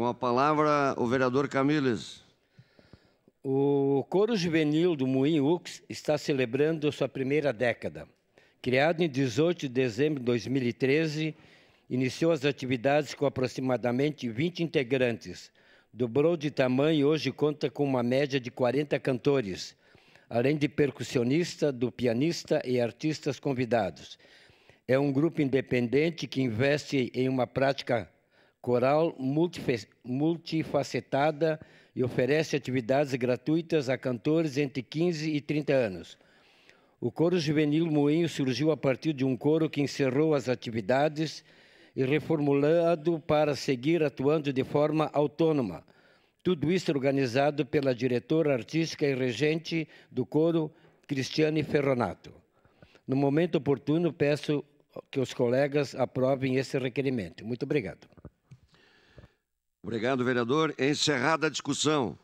Com a palavra, o vereador Camilles O Coro Juvenil do Moinho Ux está celebrando sua primeira década. Criado em 18 de dezembro de 2013, iniciou as atividades com aproximadamente 20 integrantes. Dobrou de tamanho e hoje conta com uma média de 40 cantores, além de percussionista, do pianista e artistas convidados. É um grupo independente que investe em uma prática coral multifacetada e oferece atividades gratuitas a cantores entre 15 e 30 anos. O coro juvenil Moinho surgiu a partir de um coro que encerrou as atividades e reformulado para seguir atuando de forma autônoma. Tudo isso é organizado pela diretora artística e regente do coro, Cristiane Ferronato. No momento oportuno, peço que os colegas aprovem esse requerimento. Muito obrigado. Obrigado, vereador. Encerrada a discussão.